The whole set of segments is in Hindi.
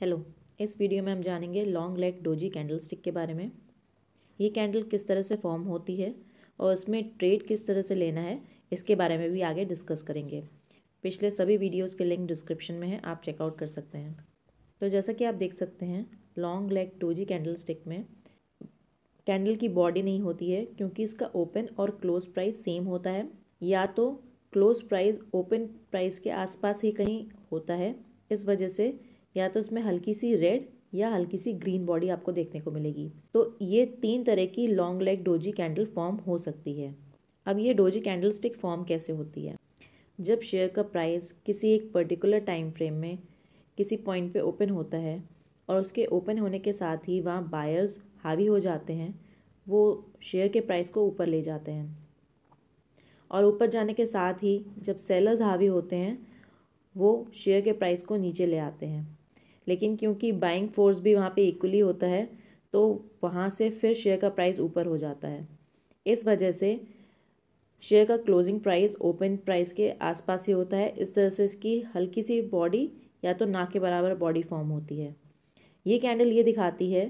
हेलो इस वीडियो में हम जानेंगे long leg doji candlestick के बारे में ये कैंडल किस तरह से फॉर्म होती है और उसमें ट्रेड किस तरह से लेना है इसके बारे में भी आगे डिस्कस करेंगे पिछले सभी वीडियोस के लिंक डिस्क्रिप्शन में है आप चेकआउट कर सकते हैं तो जैसा कि आप देख सकते हैं long leg doji candlestick में कैंडल की बॉडी नहीं होती है क्योंकि इसका ओपन और क्लोज प्राइस सेम होता है या तो क्लोज प्राइज़ ओपन प्राइस के आसपास ही कहीं होता है इस वजह से या तो उसमें हल्की सी रेड या हल्की सी ग्रीन बॉडी आपको देखने को मिलेगी तो ये तीन तरह की long leg doji candle form हो सकती है अब ये डोजी कैंडल स्टिक फॉर्म कैसे होती है जब शेयर का प्राइस किसी एक पर्टिकुलर टाइम फ्रेम में किसी पॉइंट पे ओपन होता है और उसके ओपन होने के साथ ही वहाँ बायर्स हावी हो जाते हैं वो शेयर के प्राइस को ऊपर ले जाते हैं और ऊपर जाने के साथ ही जब सेलर्स हावी होते हैं वो शेयर के प्राइस को नीचे ले आते हैं लेकिन क्योंकि बाइंग फोर्स भी वहाँ पे इक्वली होता है तो वहाँ से फिर शेयर का प्राइस ऊपर हो जाता है इस वजह से शेयर का क्लोजिंग प्राइस ओपन प्राइस के आसपास ही होता है इस तरह से इसकी हल्की सी बॉडी या तो ना के बराबर बॉडी फॉर्म होती है ये कैंडल ये दिखाती है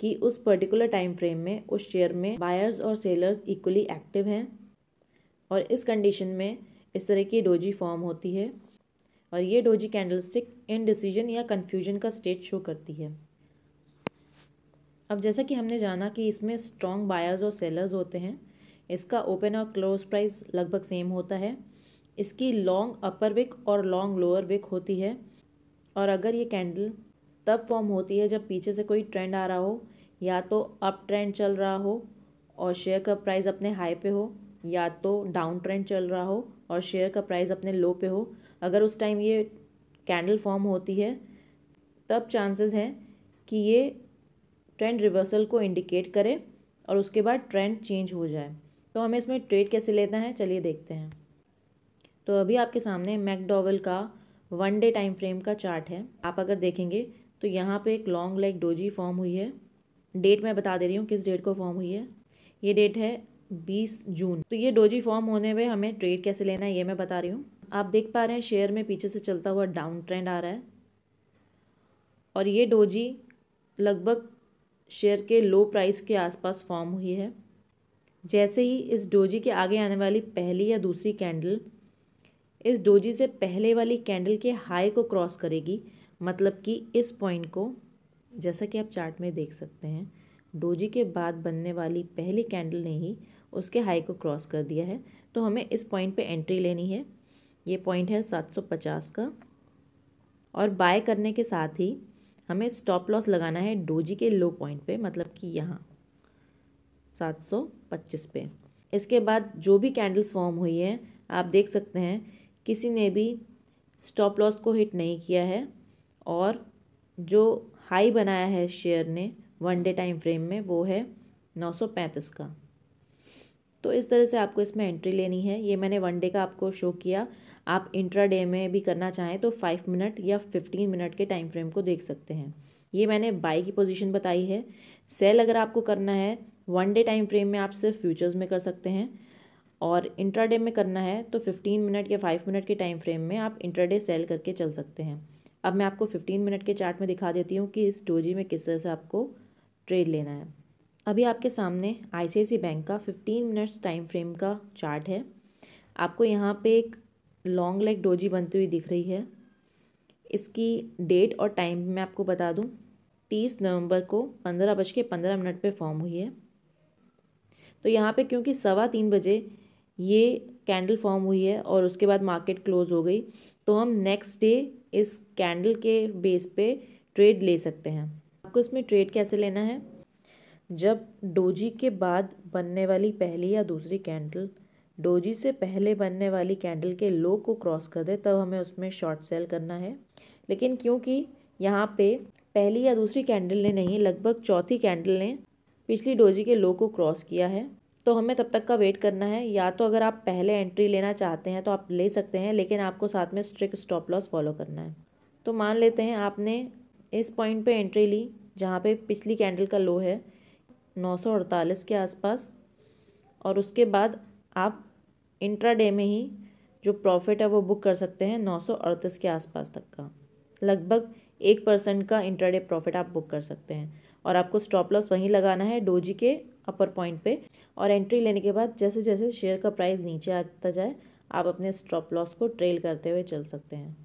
कि उस पर्टिकुलर टाइम फ्रेम में उस शेयर में बायर्स और सेलर्स इक्वली एक्टिव हैं और इस कंडीशन में इस तरह की डोजी फॉर्म होती है और ये डोजी कैंडलस्टिक इनडिसीजन या कन्फ्यूजन का स्टेट शो करती है अब जैसा कि हमने जाना कि इसमें स्ट्रॉन्ग बायर्स और सेलर्स होते हैं इसका ओपन और क्लोज प्राइस लगभग सेम होता है इसकी लॉन्ग अपर विक और लॉन्ग लोअर विक होती है और अगर ये कैंडल तब फॉर्म होती है जब पीछे से कोई ट्रेंड आ रहा हो या तो अप ट्रेंड चल रहा हो और शेयर का प्राइस अपने हाई पे हो या तो डाउन ट्रेंड चल रहा हो और शेयर का प्राइस अपने लो पे हो अगर उस टाइम ये कैंडल फॉर्म होती है तब चांसेस हैं कि ये ट्रेंड रिवर्सल को इंडिकेट करे और उसके बाद ट्रेंड चेंज हो जाए तो हमें इसमें ट्रेड कैसे लेना है चलिए देखते हैं तो अभी आपके सामने मैकडोवल का वन डे टाइम फ्रेम का चार्ट है आप अगर देखेंगे तो यहाँ पे एक लॉन्ग लेग डोजी फॉर्म हुई है डेट मैं बता दे रही हूँ किस डेट को फॉर्म हुई है ये डेट है बीस जून तो ये डोजी फॉर्म होने में हमें ट्रेड कैसे लेना है ये मैं बता रही हूँ आप देख पा रहे हैं शेयर में पीछे से चलता हुआ डाउन ट्रेंड आ रहा है और ये डोजी लगभग शेयर के लो प्राइस के आसपास फॉर्म हुई है जैसे ही इस डोजी के आगे आने वाली पहली या दूसरी कैंडल इस डोजी से पहले वाली कैंडल के हाई को क्रॉस करेगी मतलब कि इस पॉइंट को जैसा कि आप चार्ट में देख सकते हैं डोजी के बाद बनने वाली पहली कैंडल ने ही उसके हाई को क्रॉस कर दिया है तो हमें इस पॉइंट पे एंट्री लेनी है ये पॉइंट है 750 का और बाय करने के साथ ही हमें स्टॉप लॉस लगाना है डोजी के लो पॉइंट पे मतलब कि यहाँ 725 पे इसके बाद जो भी कैंडल्स फॉर्म हुई है आप देख सकते हैं किसी ने भी स्टॉप लॉस को हिट नहीं किया है और जो हाई बनाया है शेयर ने वन डे टाइम फ्रेम में वो है 935 का तो इस तरह से आपको इसमें एंट्री लेनी है ये मैंने वन डे का आपको शो किया आप इंट्रा डे में भी करना चाहें तो फाइव मिनट या फिफ्टीन मिनट के टाइम फ्रेम को देख सकते हैं ये मैंने बाई की पोजीशन बताई है सेल अगर आपको करना है वन डे टाइम फ्रेम में आप सिर्फ फ्यूचर्स में कर सकते हैं और इंट्रा डे में करना है तो फिफ्टीन मिनट या फाइव मिनट के टाइम फ्रेम में आप इंट्रा डे सेल करके चल सकते हैं अब मैं आपको फिफ्टीन मिनट के चार्ट में दिखा देती हूँ कि इस डोजी में किस तरह से आपको ट्रेड लेना है अभी आपके सामने आई बैंक का फिफ्टीन मिनट्स टाइम फ्रेम का चार्ट है आपको यहाँ पे एक लॉन्ग लेग डोजी बनती हुई दिख रही है इसकी डेट और टाइम मैं आपको बता दूँ तीस नवंबर को पंद्रह बज के पंद्रह मिनट पर फॉर्म हुई है तो यहाँ पे क्योंकि सवा तीन बजे ये कैंडल फॉर्म हुई है और उसके बाद मार्केट क्लोज हो गई तो हम नेक्स्ट डे इस कैंडल के बेस पे ट्रेड ले सकते हैं आपको इसमें ट्रेड कैसे लेना है जब डोजी के बाद बनने वाली पहली या दूसरी कैंडल डोजी से पहले बनने वाली कैंडल के लो को क्रॉस कर दे तब हमें उसमें शॉर्ट सेल करना है लेकिन क्योंकि यहाँ पे पहली या दूसरी कैंडल ने नहीं लगभग चौथी कैंडल ने पिछली डोजी के लो को क्रॉस किया है तो हमें तब तक का वेट करना है या तो अगर आप पहले एंट्री लेना चाहते हैं तो आप ले सकते हैं लेकिन आपको साथ में स्ट्रिक स्टॉप लॉस फॉलो करना है तो मान लेते हैं आपने इस पॉइंट पे एंट्री ली जहाँ पे पिछली कैंडल का लो है नौ सौ अड़तालीस के आसपास और उसके बाद आप इंट्रा डे में ही जो प्रॉफिट है वो बुक कर सकते हैं नौ सौ अड़तीस के आसपास तक का लगभग एक परसेंट का इंट्राडे डे प्रॉफिट आप बुक कर सकते हैं और आपको स्टॉप लॉस वहीं लगाना है डोजी के अपर पॉइंट पे और एंट्री लेने के बाद जैसे जैसे शेयर का प्राइस नीचे आता जाए आप अपने स्टॉप लॉस को ट्रेल करते हुए चल सकते हैं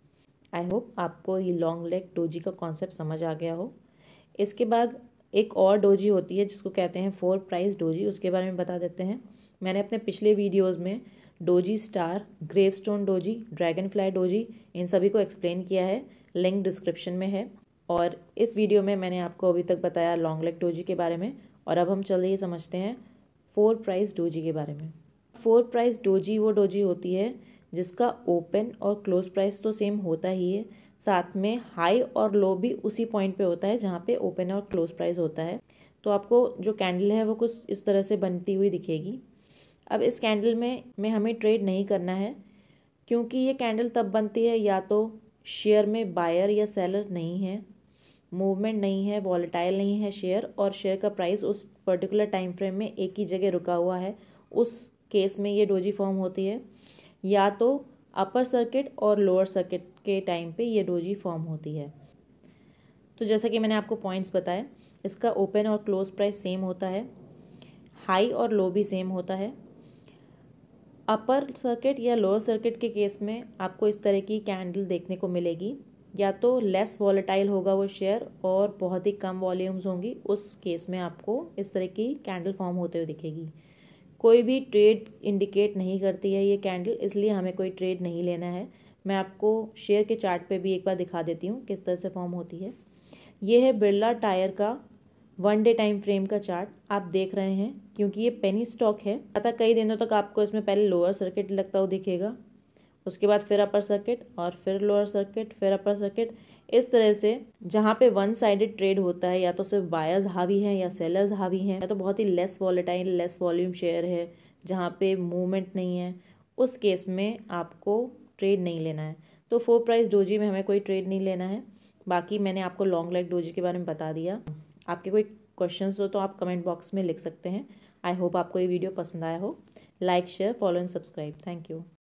आई होप आपको ये लॉन्ग लेग डोजी का कॉन्सेप्ट समझ आ गया हो इसके बाद एक और डोजी होती है जिसको कहते हैं फोर प्राइस डोजी उसके बारे में बता देते हैं मैंने अपने पिछले वीडियोज़ में doji star gravestone doji dragonfly doji इन सभी को एक्सप्लेन किया है लिंक डिस्क्रिप्शन में है और इस वीडियो में मैंने आपको अभी तक बताया लॉन्ग लेग डोजी के बारे में और अब हम चलिए समझते हैं फोर प्राइस डोजी के बारे में फोर प्राइस डोजी वो डोजी होती है जिसका ओपन और क्लोज प्राइस तो सेम होता ही है साथ में हाई और लो भी उसी पॉइंट पे होता है जहाँ पे ओपन और क्लोज प्राइस होता है तो आपको जो कैंडल है वो कुछ इस तरह से बनती हुई दिखेगी अब इस कैंडल में में हमें ट्रेड नहीं करना है क्योंकि ये कैंडल तब बनती है या तो शेयर में बायर या सेलर नहीं है मूवमेंट नहीं है वॉलेटाइल नहीं है शेयर और शेयर का प्राइस उस पर्टिकुलर टाइम फ्रेम में एक ही जगह रुका हुआ है उस केस में ये डोजी फॉर्म होती है या तो अपर सर्किट और लोअर सर्किट के टाइम पे ये डोजी फॉर्म होती है तो जैसा कि मैंने आपको पॉइंट्स बताए इसका ओपन और क्लोज प्राइस सेम होता है हाई और लो भी सेम होता है अपर सर्किट या लोअर सर्किट के केस में आपको इस तरह की कैंडल देखने को मिलेगी या तो लेस वॉलेटाइल होगा वो शेयर और बहुत ही कम वॉल्यूम्स होंगी उस केस में आपको इस तरह की कैंडल फॉर्म होते हुए दिखेगी कोई भी ट्रेड इंडिकेट नहीं करती है ये कैंडल इसलिए हमें कोई ट्रेड नहीं लेना है मैं आपको शेयर के चार्ट पे भी एक बार दिखा देती हूँ किस तरह से फॉर्म होती है ये है बिरला टायर का वन डे टाइम फ्रेम का चार्ट आप देख रहे हैं क्योंकि ये पेनी स्टॉक है अतः कई दिनों तक आपको इसमें पहले लोअर सर्किट लगता हुआ दिखेगा उसके बाद फिर अपर सर्किट और फिर लोअर सर्किट फिर अपर सर्किट इस तरह से जहाँ पे वन साइडेड ट्रेड होता है या तो सिर्फ बायर्स हावी हैं या सेलर्स हावी हैं या तो बहुत ही less volatile less volume share है जहाँ पे मूवमेंट नहीं है उस केस में आपको ट्रेड नहीं लेना है तो फोर प्राइस डोजी में हमें कोई ट्रेड नहीं लेना है बाकी मैंने आपको लॉन्ग लेग डोजी के बारे में बता दिया आपके कोई क्वेश्चन हो तो आप कमेंट बॉक्स में लिख सकते हैं आई होप आपको ये वीडियो पसंद आया हो like share follow and subscribe thank you